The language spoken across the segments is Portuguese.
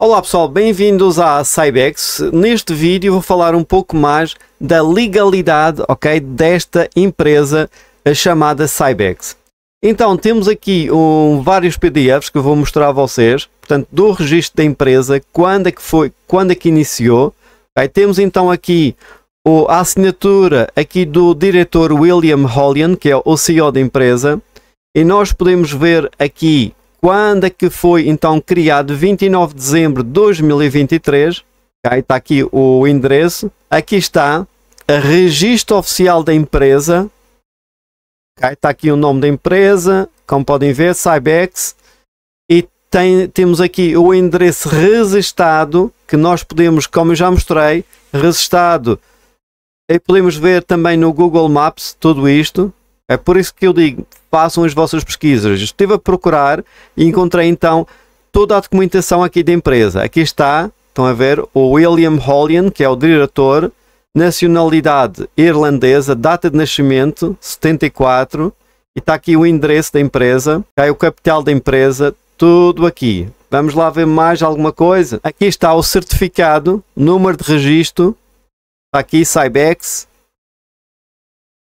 Olá pessoal, bem-vindos à Cybex. Neste vídeo vou falar um pouco mais da legalidade, ok, desta empresa eh, chamada Cybex. Então, temos aqui um, vários PDFs que eu vou mostrar a vocês, portanto, do registro da empresa, quando é que foi, quando é que iniciou. Okay? Temos então aqui o, a assinatura aqui do diretor William Hollian, que é o CEO da empresa, e nós podemos ver aqui quando é que foi então criado 29 de dezembro de 2023. Okay, está aqui o endereço. Aqui está a registro oficial da empresa. Okay, está aqui o nome da empresa, como podem ver, Cybex. E tem, temos aqui o endereço registado, que nós podemos, como eu já mostrei, registado. E podemos ver também no Google Maps tudo isto. É por isso que eu digo, façam as vossas pesquisas. Estive a procurar e encontrei então toda a documentação aqui da empresa. Aqui está, estão a ver, o William Hollian, que é o diretor, nacionalidade irlandesa, data de nascimento, 74, e está aqui o endereço da empresa, cai é o capital da empresa, tudo aqui. Vamos lá ver mais alguma coisa. Aqui está o certificado, número de registro, está aqui Cybex,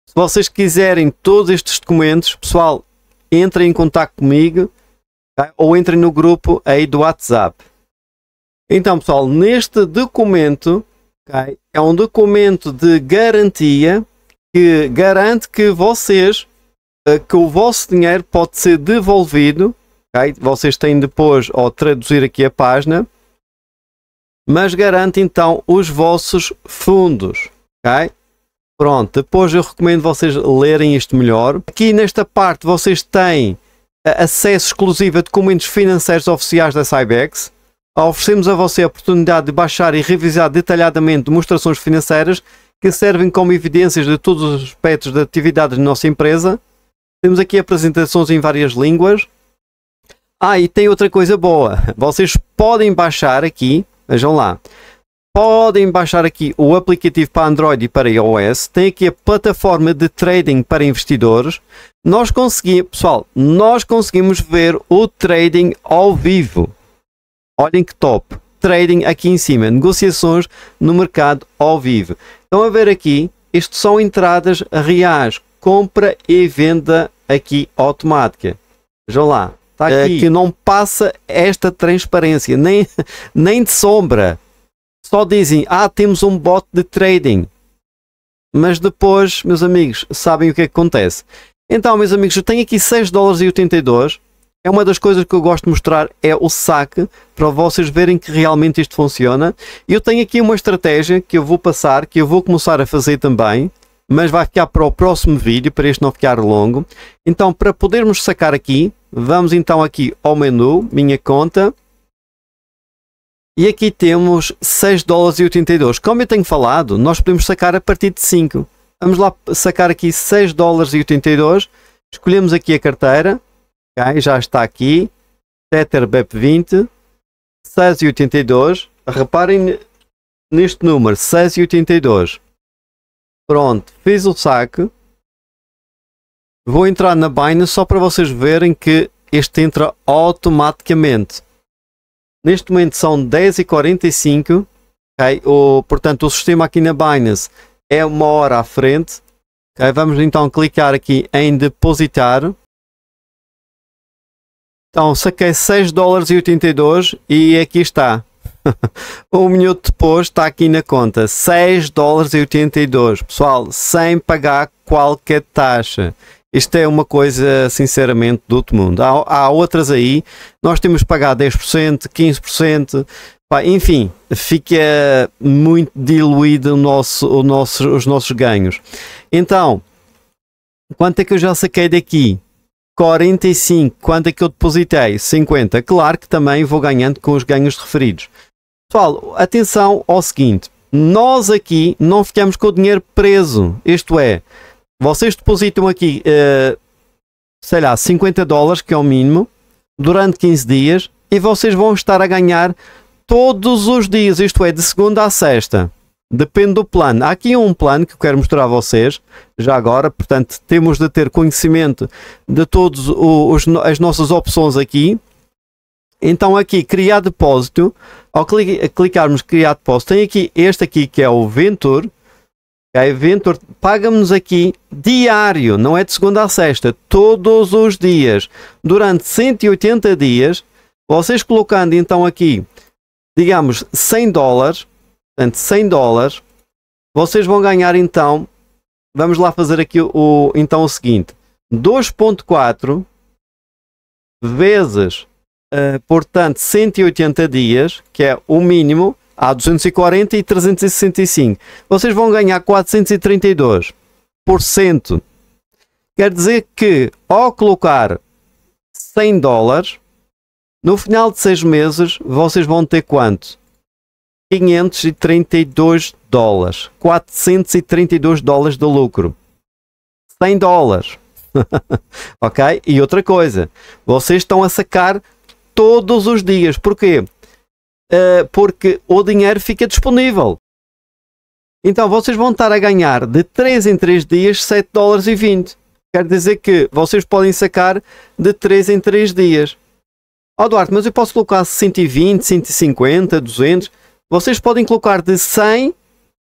se vocês quiserem todos estes documentos, pessoal, entrem em contato comigo tá? ou entrem no grupo aí do WhatsApp. Então, pessoal, neste documento okay, é um documento de garantia que garante que vocês eh, que o vosso dinheiro pode ser devolvido. Okay? Vocês têm depois ao traduzir aqui a página, mas garante então os vossos fundos. Pronto, depois eu recomendo vocês lerem isto melhor. Aqui nesta parte vocês têm eh, acesso exclusivo a documentos financeiros oficiais da Cybex. Oferecemos a você a oportunidade de baixar e revisar detalhadamente demonstrações financeiras que servem como evidências de todos os aspectos da atividade da nossa empresa. Temos aqui apresentações em várias línguas. Ah, e tem outra coisa boa. Vocês podem baixar aqui, vejam lá, podem baixar aqui o aplicativo para Android e para iOS. Tem aqui a plataforma de trading para investidores. Nós conseguimos, pessoal, nós conseguimos ver o trading ao vivo. Olhem que top. Trading aqui em cima, negociações no mercado ao vivo. Estão a ver aqui, isto são entradas reais, compra e venda aqui automática. Vejam lá, está aqui. É, que não passa esta transparência, nem, nem de sombra só dizem, ah, temos um bot de trading. Mas depois, meus amigos, sabem o que é que acontece. Então, meus amigos, eu tenho aqui 6 dólares e 82. É uma das coisas que eu gosto de mostrar é o saque, para vocês verem que realmente isto funciona. e Eu tenho aqui uma estratégia que eu vou passar, que eu vou começar a fazer também, mas vai ficar para o próximo vídeo, para este não ficar longo. Então, para podermos sacar aqui, vamos então aqui ao menu, minha conta, e aqui temos 6 dólares e 82. Como eu tenho falado, nós podemos sacar a partir de 5. Vamos lá sacar aqui 6 dólares e 82. Escolhemos aqui a carteira. Okay, já está aqui. Tether BEP20. 6,82. Reparem neste número, 6,82. Pronto, fiz o saque. Vou entrar na Binance só para vocês verem que este entra automaticamente. Neste momento são 10h45. Okay? O, portanto, o sistema aqui na Binance é uma hora à frente. Okay? Vamos então clicar aqui em depositar. Então, saquei é 6 dólares e 82 e aqui está. um minuto depois está aqui na conta 6 dólares e 82. Pessoal, sem pagar qualquer taxa. Isto é uma coisa, sinceramente, do outro mundo. Há, há outras aí, nós temos que pagar 10%, 15%, pá, enfim, fica muito diluído o nosso, o nosso, os nossos ganhos. Então, quanto é que eu já saquei daqui? 45. Quanto é que eu depositei? 50. Claro que também vou ganhando com os ganhos referidos. Pessoal, atenção ao seguinte: nós aqui não ficamos com o dinheiro preso. Isto é, vocês depositam aqui, uh, sei lá, 50 dólares, que é o mínimo, durante 15 dias, e vocês vão estar a ganhar todos os dias, isto é, de segunda a sexta. Depende do plano. Há aqui um plano que eu quero mostrar a vocês, já agora, portanto, temos de ter conhecimento de todas as nossas opções aqui. Então aqui, criar depósito, ao clicarmos criar depósito, tem aqui este aqui que é o Venture, a Eventor paga-nos aqui diário, não é de segunda a sexta, todos os dias, durante 180 dias. Vocês colocando então aqui, digamos, 100 dólares, portanto 100 dólares, vocês vão ganhar então, vamos lá fazer aqui o, então o seguinte, 2.4 vezes, uh, portanto, 180 dias, que é o mínimo, Há 240 e 365. Vocês vão ganhar 432%. Quer dizer que ao colocar 100 dólares, no final de 6 meses vocês vão ter quanto? 532 dólares. 432 dólares de lucro. 100 dólares. ok? E outra coisa, vocês estão a sacar todos os dias. Porquê? uh, porque o dinheiro fica disponível. Então vocês vão estar a ganhar de 3 em 3 dias 7 dólares e 20. Quer dizer que vocês podem sacar de 3 em 3 dias. Ó oh, Duarte, mas eu posso colocar 120, 150, 200. Vocês podem colocar de 100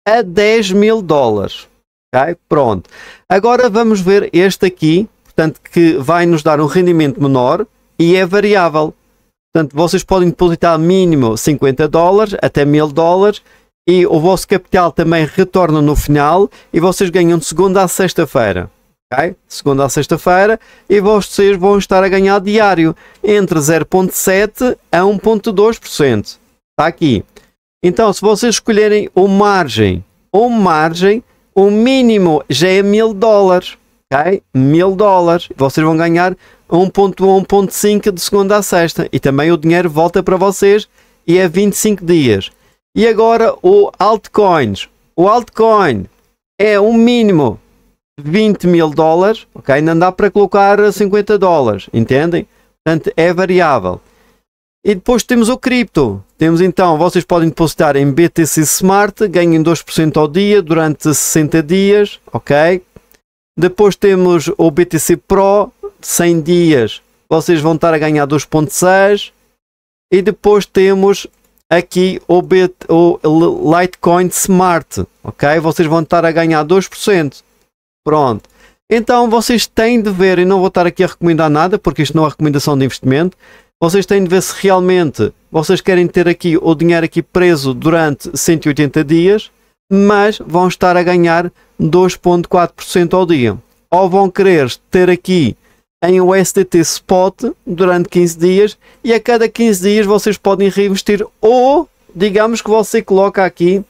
a 10 mil dólares. Okay? Pronto. Agora vamos ver este aqui, portanto que vai nos dar um rendimento menor e é variável. Portanto, vocês podem depositar mínimo 50 dólares até 1000 dólares e o vosso capital também retorna no final e vocês ganham de segunda a sexta-feira. Okay? Segunda a sexta-feira e vocês vão estar a ganhar diário entre 0.7 a 1.2%. Está aqui. Então, se vocês escolherem o margem, o margem, o mínimo já é 1000 dólares ok? Mil dólares. Vocês vão ganhar 1.1, 1.5 de segunda a sexta. E também o dinheiro volta para vocês e é 25 dias. E agora o altcoins. O altcoin é um mínimo 20 mil dólares, ok? Não dá para colocar 50 dólares, entendem? Portanto, é variável. E depois temos o cripto. Temos então, vocês podem depositar em BTC Smart, ganhem 2% ao dia durante 60 dias, ok? Depois temos o BTC Pro, 100 dias, vocês vão estar a ganhar 2.6. E depois temos aqui o, Bit, o Litecoin Smart, ok? Vocês vão estar a ganhar 2%. Pronto. Então vocês têm de ver, e não vou estar aqui a recomendar nada, porque isto não é recomendação de investimento. Vocês têm de ver se realmente vocês querem ter aqui o dinheiro aqui preso durante 180 dias, mas vão estar a ganhar 2,4% ao dia. Ou vão querer ter aqui em USDT Spot durante 15 dias e a cada 15 dias vocês podem reinvestir ou digamos que você coloca aqui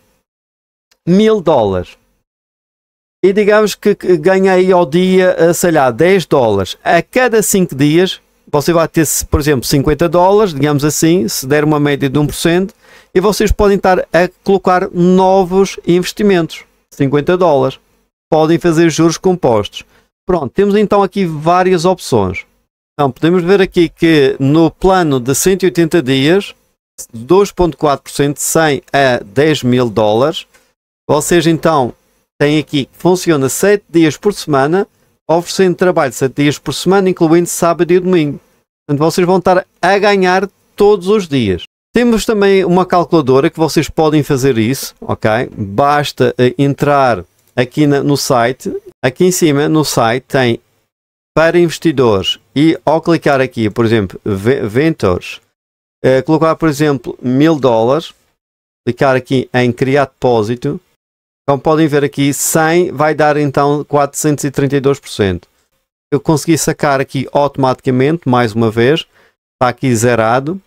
mil dólares e digamos que ganha aí ao dia, eh, sei lá, 10 dólares. A cada 5 dias você vai ter, por exemplo, 50 dólares, digamos assim, se der uma média de 1%, e vocês podem estar a colocar novos investimentos. 50 dólares. Podem fazer juros compostos. Pronto, temos então aqui várias opções. Então, podemos ver aqui que no plano de 180 dias, 2,4% de 100 a 10 mil dólares. Vocês então têm aqui, funciona 7 dias por semana, oferecendo trabalho 7 dias por semana, incluindo sábado e domingo. Portanto, vocês vão estar a ganhar todos os dias. Temos também uma calculadora que vocês podem fazer isso, ok? Basta eh, entrar aqui na, no site, aqui em cima no site tem para investidores e ao clicar aqui, por exemplo, Ventures, eh, colocar, por exemplo, mil dólares, clicar aqui em criar depósito, como então, podem ver aqui, 100 vai dar então 432%. Eu consegui sacar aqui automaticamente, mais uma vez, está aqui zerado,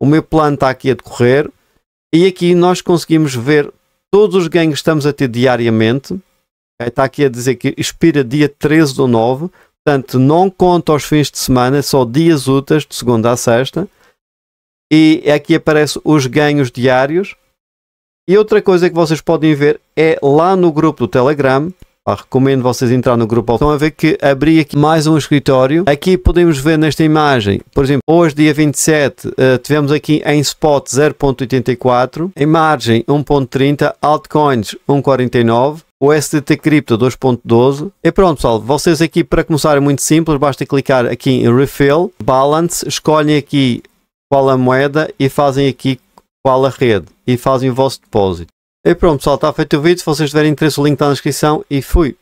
o meu plano está aqui a decorrer e aqui nós conseguimos ver todos os ganhos que estamos a ter diariamente. Está aqui a dizer que expira dia 13 do 9, portanto não conta os fins de semana, só dias úteis de segunda a sexta. E aqui aparece os ganhos diários. E outra coisa que vocês podem ver é lá no grupo do Telegram, ah, recomendo vocês entrar no grupo. Estão a ver que abri aqui mais um escritório. Aqui podemos ver nesta imagem, por exemplo, hoje dia 27, uh, ah, tivemos aqui em spot 0.84, em margem 1.30, altcoins 1.49, o SDT Crypto 2.12. E pronto, pessoal, vocês aqui para começar é muito simples, basta clicar aqui em Refill, Balance, escolhem aqui qual a moeda e fazem aqui qual a rede e fazem o vosso depósito. E pronto pessoal, está feito o vídeo. Se vocês tiverem interesse, o link está na descrição. E fui!